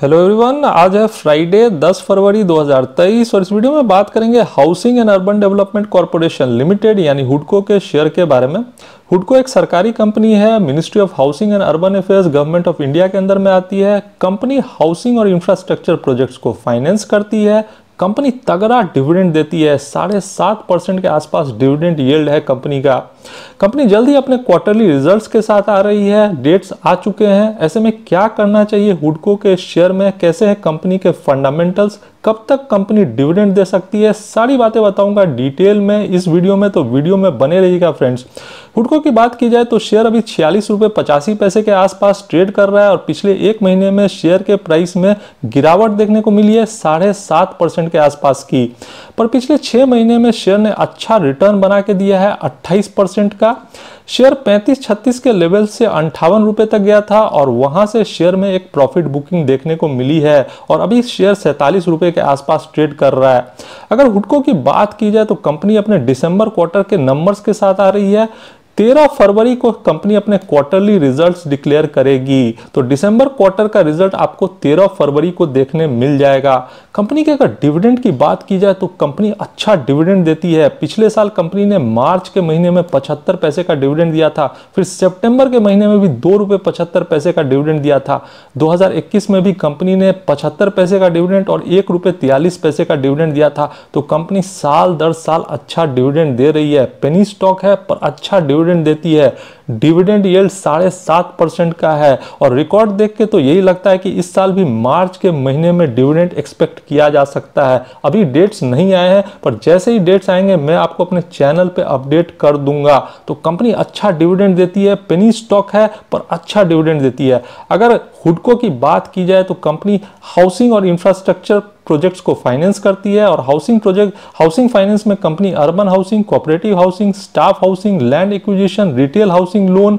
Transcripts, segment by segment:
hello everyone आज है Friday 10 फरवरी 2023 और इस वीडियो में बात करेंगे housing and urban development corporation limited यानी हुडको के शेयर के बारे में हुडको एक सरकारी कंपनी है ministry of housing and urban affairs government of India के अंदर में आती है कंपनी हाउसिंग और इंफ्रास्ट्रक्चर प्रोजेक्ट्स को फाइनेंस करती है कंपनी तगड़ा डिविडेंड देती है साढ़े सात परसेंट के आसपास डिविडेंड येल्ड है कंपनी का कंपनी जल्द ही अपने क्वार्टरली रिजल्ट्स के साथ आ रही है डेट्स आ चुके हैं ऐसे में क्या करना चाहिए हुडको के शेयर में कैसे है कंपनी के फंडामेंटल्स कब तक कंपनी डिविडेंड दे सकती है सारी बातें बताऊंगा डिटेल में इस वीडियो में तो वीडियो में बने रहिएगा फ्रेंड्स हुडको की बात की जाए तो शेयर अभी छियालीस रुपये पचासी पैसे के आसपास ट्रेड कर रहा है और पिछले एक महीने में शेयर के प्राइस में गिरावट देखने को मिली है साढ़े सात परसेंट के आसपास की पर पिछले छः महीने में शेयर ने अच्छा रिटर्न बना के दिया है अट्ठाईस परसेंट का शेयर 35-36 के लेवल से अंठावन रुपए तक गया था और वहां से शेयर में एक प्रॉफिट बुकिंग देखने को मिली है और अभी शेयर सैंतालीस रुपए के आसपास ट्रेड कर रहा है अगर हुडको की बात की जाए तो कंपनी अपने दिसंबर क्वार्टर के नंबर्स के साथ आ रही है तेरह फरवरी को कंपनी अपने क्वार्टरली रिजल्ट्स डिक्लेयर करेगी तो दिसंबर क्वार्टर का रिजल्ट आपको तेरह फरवरी को देखने मिल जाएगा कंपनी के अगर डिविडेंड की बात की जाए तो कंपनी अच्छा डिविडेंड देती है पिछले साल कंपनी ने मार्च के महीने में पचहत्तर पैसे का डिविडेंड दिया था फिर सेप्टेम्बर के महीने में भी दो पचहत्तर पैसे का डिविडेंड दिया था दो में भी कंपनी ने पचहत्तर पैसे का डिविडेंड और एक पैसे का डिविडेंड दिया था तो कंपनी साल दर साल अच्छा डिविडेंड दे रही है पेनी स्टॉक है पर अच्छा डिविडेंड डिविडेंड देती है डिविडेंड येल्ड साढ़े सात परसेंट का है और रिकॉर्ड देख के तो यही लगता है कि इस साल भी मार्च के महीने में डिविडेंड एक्सपेक्ट किया जा सकता है अभी डेट्स नहीं आए हैं पर जैसे ही डेट्स आएंगे मैं आपको अपने चैनल पे अपडेट कर दूंगा तो कंपनी अच्छा डिविडेंड देती है पेनी स्टॉक है पर अच्छा डिविडेंड देती है अगर हुडको की बात की जाए तो कंपनी हाउसिंग और इंफ्रास्ट्रक्चर प्रोजेक्ट्स को फाइनेंस करती है और हाउसिंग प्रोजेक्ट हाउसिंग फाइनेंस में company urban housing cooperative housing staff housing land acquisition retail housing loan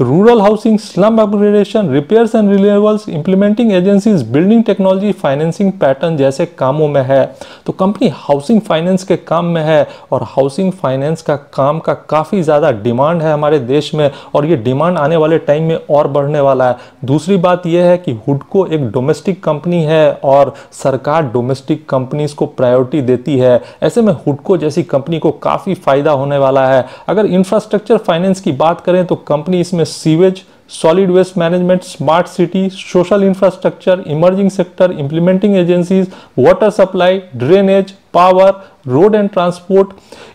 rural housing, slum upgradation, repairs and renewals implementing agencies building technology financing pattern जैसे कामों में है तो कंपनी हाउसिंग फाइनेंस के काम में है और हाउसिंग फाइनेंस का काम का काफ़ी ज़्यादा डिमांड है हमारे देश में और ये डिमांड आने वाले टाइम में और बढ़ने वाला है दूसरी बात यह है कि हुडको एक डोमेस्टिक कंपनी है और सरकार डोमेस्टिक कंपनीज को प्रायोरिटी देती है ऐसे में हुडको जैसी कंपनी को काफ़ी फायदा होने वाला है अगर इंफ्रास्ट्रक्चर फाइनेंस की बात करें तो कंपनी इसमें sewage, solid waste management, smart city, social infrastructure, emerging sector, implementing agencies, water supply, drainage, power road and transport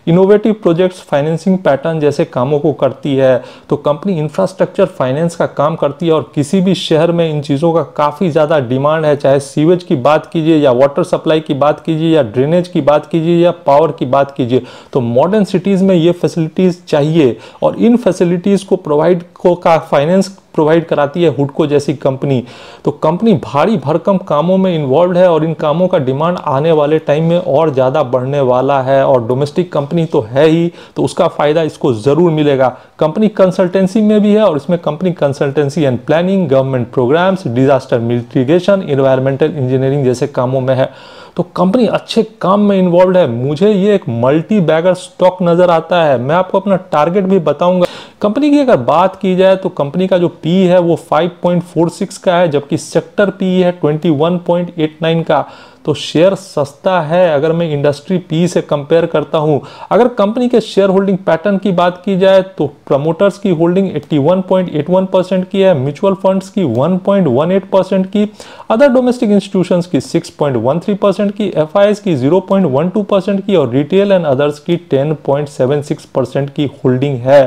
innovative projects financing pattern जैसे कामों को करती है तो कंपनी इंफ्रास्ट्रक्चर फाइनेंस का काम करती है और किसी भी शहर में इन चीज़ों का काफ़ी ज़्यादा डिमांड है चाहे सीवेज की बात कीजिए या वाटर सप्लाई की बात कीजिए या ड्रेनेज की बात कीजिए या पावर की बात कीजिए तो मॉडर्न सिटीज़ में ये फैसिलिटीज़ चाहिए और इन फैसिलिटीज़ को प्रोवाइड को का फाइनेंस प्रोवाइड कराती है हुडको जैसी कंपनी तो कंपनी भारी भरकम कामों में इन्वॉल्व है और इन कामों का डिमांड आने वाले टाइम में और ज़्यादा बढ़ने वाला है और डोमेस्टिक कंपनी तो है ही तो उसका फ़ायदा इसको ज़रूर मिलेगा कंपनी कंसल्टेंसी में भी है और इसमें company consultancy and planning government programs disaster mitigation environmental engineering जैसे कामों में है तो कंपनी अच्छे काम में इन्वॉल्व है मुझे ये एक मल्टी बैगर स्टॉक नज़र आता है मैं आपको अपना टारगेट भी बताऊंगा कंपनी की अगर बात की जाए तो कंपनी का जो पी है वो 5.46 का है जबकि सेक्टर पी है 21.89 का तो शेयर सस्ता है अगर मैं इंडस्ट्री पी से कंपेयर करता हूं अगर कंपनी के शेयर होल्डिंग पैटर्न की बात की जाए तो प्रमोटर्स की होल्डिंग 81.81 परसेंट की है म्यूचुअल फंड्स की 1.18 परसेंट की अदर डोमेस्टिक इंस्टीट्यूशंस की 6.13 परसेंट की एफ की 0.12 परसेंट की और रिटेल एंड अदर्स की 10.76 परसेंट की होल्डिंग है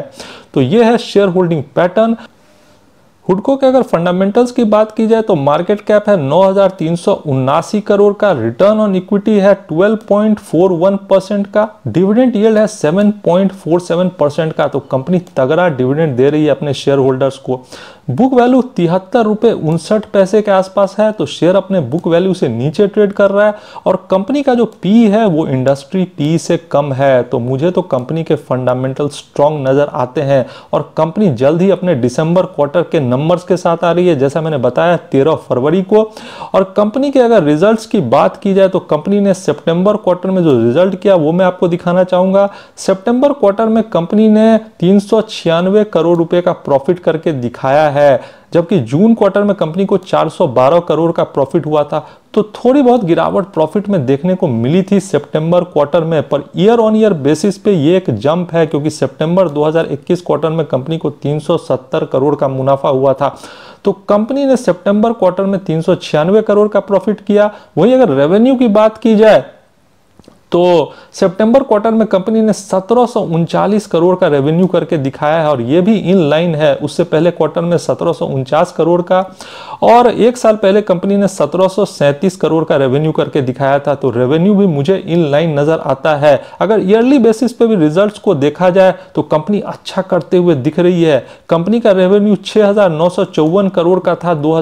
तो ये है शेयर होल्डिंग पैटर्न हुडको के अगर फंडामेंटल्स की बात की जाए तो मार्केट कैप है नौ करोड़ का रिटर्न ऑन इक्विटी है 12.41 परसेंट का डिविडेंड यील्ड है 7.47 परसेंट का तो कंपनी तगड़ा डिविडेंड दे रही है अपने शेयर होल्डर्स को बुक वैल्यू तिहत्तर रुपये उनसठ पैसे के आसपास है तो शेयर अपने बुक वैल्यू से नीचे ट्रेड कर रहा है और कंपनी का जो पी है वो इंडस्ट्री पी से कम है तो मुझे तो कंपनी के फंडामेंटल स्ट्रांग नज़र आते हैं और कंपनी जल्द ही अपने दिसंबर क्वार्टर के नंबर्स के साथ आ रही है जैसा मैंने बताया तेरह फरवरी को और कंपनी के अगर रिजल्ट की बात की जाए तो कंपनी ने सेप्टेम्बर क्वार्टर में जो रिजल्ट किया वो मैं आपको दिखाना चाहूँगा सेप्टेम्बर क्वार्टर में कंपनी ने तीन करोड़ रुपये का प्रॉफिट करके दिखाया है जबकि जून क्वार्टर में कंपनी को 412 करोड़ का प्रॉफिट हुआ था तो थोड़ी बहुत गिरावट प्रॉफिट में देखने को मिली थी सितंबर क्वार्टर में per year on year basis पे ये एक जंप है क्योंकि सितंबर 2021 क्वार्टर में कंपनी को 370 करोड़ का मुनाफा हुआ था तो कंपनी ने सितंबर क्वार्टर में तीन करोड़ का प्रॉफिट किया वहीं अगर रेवेन्यू की बात की जाए तो सितंबर क्वार्टर में कंपनी ने सत्रह करोड़ का रेवेन्यू करके दिखाया है और ये भी इन लाइन है उससे पहले क्वार्टर में सत्रह करोड़ का और एक साल पहले कंपनी ने सत्रह करोड़ का रेवेन्यू करके दिखाया था तो रेवेन्यू भी मुझे इन लाइन नज़र आता है अगर ईयरली बेसिस पे भी रिजल्ट्स को देखा जाए तो कंपनी अच्छा करते हुए दिख रही है कंपनी का रेवेन्यू छः करोड़ का था दो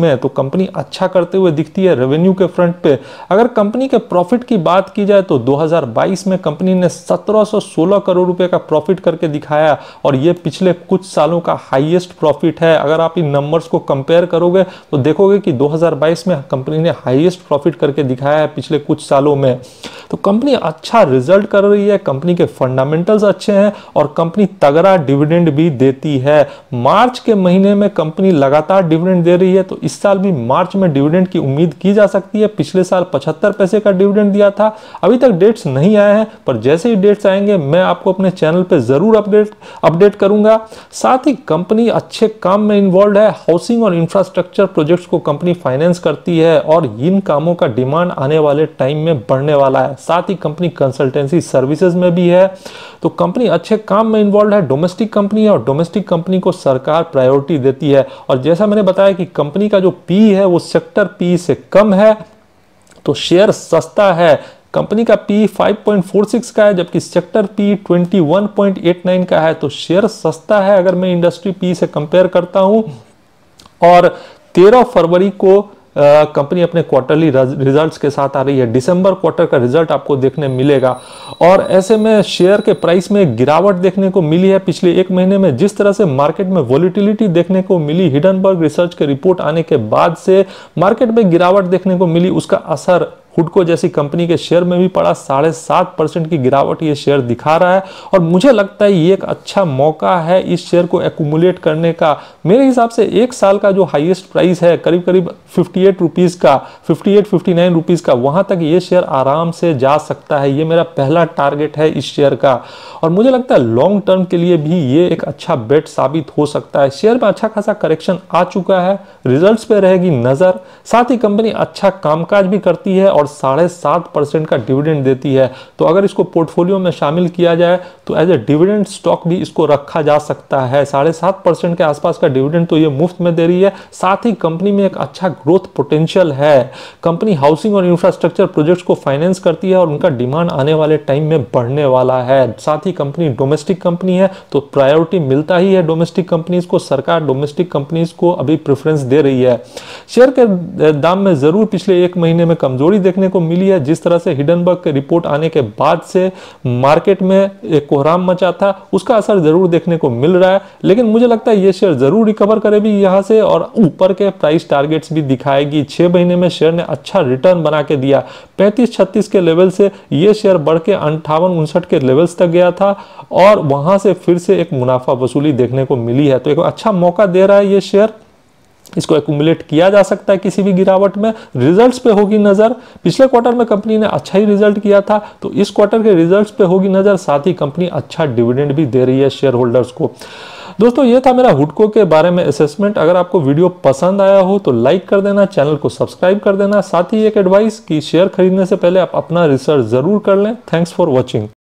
में तो कंपनी अच्छा करते हुए दिखती है रेवेन्यू के फ्रंट पे अगर कंपनी के प्रॉफिट की बात की जाए जाए तो 2022 में कंपनी ने 1716 करोड़ रुपए का प्रॉफिट करके दिखाया और ये पिछले कुछ सालों का हाईएस्ट प्रॉफिट है अगर आप इन नंबर्स को कंपेयर करोगे तो देखोगे कि 2022 में कंपनी ने हाईएस्ट प्रॉफिट करके दिखाया है पिछले कुछ सालों में तो कंपनी अच्छा रिजल्ट कर रही है कंपनी के फंडामेंटल्स अच्छे हैं और कंपनी तगड़ा डिविडेंड भी देती है मार्च के महीने में कंपनी लगातार डिविडेंड दे रही है तो इस साल भी मार्च में डिविडेंड की उम्मीद की जा सकती है पिछले साल पचहत्तर पैसे का डिविडेंड दिया था अभी तक डेट्स नहीं आए हैं पर जैसे ही डेट्स आएंगे मैं आपको अपने चैनल पर ज़रूर अपडेट अपडेट करूंगा साथ ही कंपनी अच्छे काम में इन्वॉल्व है हाउसिंग और इंफ्रास्ट्रक्चर प्रोजेक्ट्स को कंपनी फाइनेंस करती है और इन कामों का डिमांड आने वाले टाइम में बढ़ने वाला है साथ ही कंपनी कंसल्टेंसी सर्विसेज में भी है तो कंपनी अच्छे काम में इन्वॉल्व है डोमेस्टिक कंपनी है और डोमेस्टिक कंपनी को सरकार प्रायोरिटी देती है और जैसा मैंने बताया कि कंपनी का जो पी है वो सेक्टर पी से कम है तो शेयर सस्ता है कंपनी का पी 5.46 का है जबकि सेक्टर पी 21.89 का है तो शेयर सस्ता है अगर मैं इंडस्ट्री पी से कंपेयर करता हूं और 13 फरवरी को कंपनी अपने क्वार्टरली रिजल्ट्स के साथ आ रही है दिसंबर क्वार्टर का रिजल्ट आपको देखने मिलेगा और ऐसे में शेयर के प्राइस में गिरावट देखने को मिली है पिछले एक महीने में जिस तरह से मार्केट में वॉलिटिलिटी देखने को मिली हिडनबर्ग रिसर्च के रिपोर्ट आने के बाद से मार्केट में गिरावट देखने को मिली उसका असर हुडको जैसी कंपनी के शेयर में भी पड़ा साढ़े सात परसेंट की गिरावट ये शेयर दिखा रहा है और मुझे लगता है ये एक अच्छा मौका है इस शेयर को एकुमुलेट करने का मेरे हिसाब से एक साल का जो हाईएस्ट प्राइस है करीब करीब फिफ्टी एट रुपीज़ का fifty eight fifty nine rupees का वहाँ तक ये शेयर आराम से जा सकता है ये मेरा पहला टारगेट है इस शेयर का और मुझे लगता है लॉन्ग टर्म के लिए भी ये एक अच्छा बेट साबित हो सकता है शेयर में अच्छा खासा करेक्शन आ चुका है रिजल्ट पे रहेगी नज़र साथ ही कंपनी अच्छा कामकाज भी करती है और और साढ़े सात परसेंट का डिविडेंड देती है तो अगर इसको पोर्टफोलियो में शामिल किया जाए तो एज ए डिविडेंड स्टॉक भी इसको रखा जा सकता है साढ़े सात परसेंट के आसपास का डिविडेंड तो ये मुफ्त में दे रही है साथ ही कंपनी में एक अच्छा ग्रोथ पोटेंशियल है कंपनी हाउसिंग और इंफ्रास्ट्रक्चर प्रोजेक्ट्स को फाइनेंस करती है और उनका डिमांड आने वाले टाइम में बढ़ने वाला है साथ ही कंपनी डोमेस्टिक कंपनी है तो प्रायोरिटी मिलता ही है डोमेस्टिक कंपनीज को सरकार डोमेस्टिक कंपनीज को अभी प्रेफरेंस दे रही है शेयर के दाम में जरूर पिछले एक महीने में कमजोरी देख देखने को मिली है जिस तरह से हिडनबर्ग के रिपोर्ट आने के बाद से मार्केट में एक कोहराम मचा था उसका असर जरूर देखने को मिल रहा है लेकिन मुझे लगता है ये शेयर जरूर रिकवर करे भी यहाँ से और ऊपर के प्राइस टारगेट्स भी दिखाएगी छः महीने में शेयर ने अच्छा रिटर्न बना के दिया पैंतीस छत्तीस के लेवल से ये शेयर बढ़ के अंठावन उनसठ के लेवल्स तक गया था और वहाँ से फिर से एक मुनाफा वसूली देखने को मिली है तो एक अच्छा मौका दे रहा है ये शेयर इसको एकट किया जा सकता है किसी भी गिरावट में रिजल्ट्स पे होगी नज़र पिछले क्वार्टर में कंपनी ने अच्छा ही रिजल्ट किया था तो इस क्वार्टर के रिजल्ट्स पे होगी नज़र साथ ही कंपनी अच्छा डिविडेंड भी दे रही है शेयर होल्डर्स को दोस्तों ये था मेरा हुडको के बारे में असेसमेंट अगर आपको वीडियो पसंद आया हो तो लाइक कर देना चैनल को सब्सक्राइब कर देना साथ ही एक एडवाइस कि शेयर खरीदने से पहले आप अपना रिसर्च ज़रूर कर लें थैंक्स फॉर वॉचिंग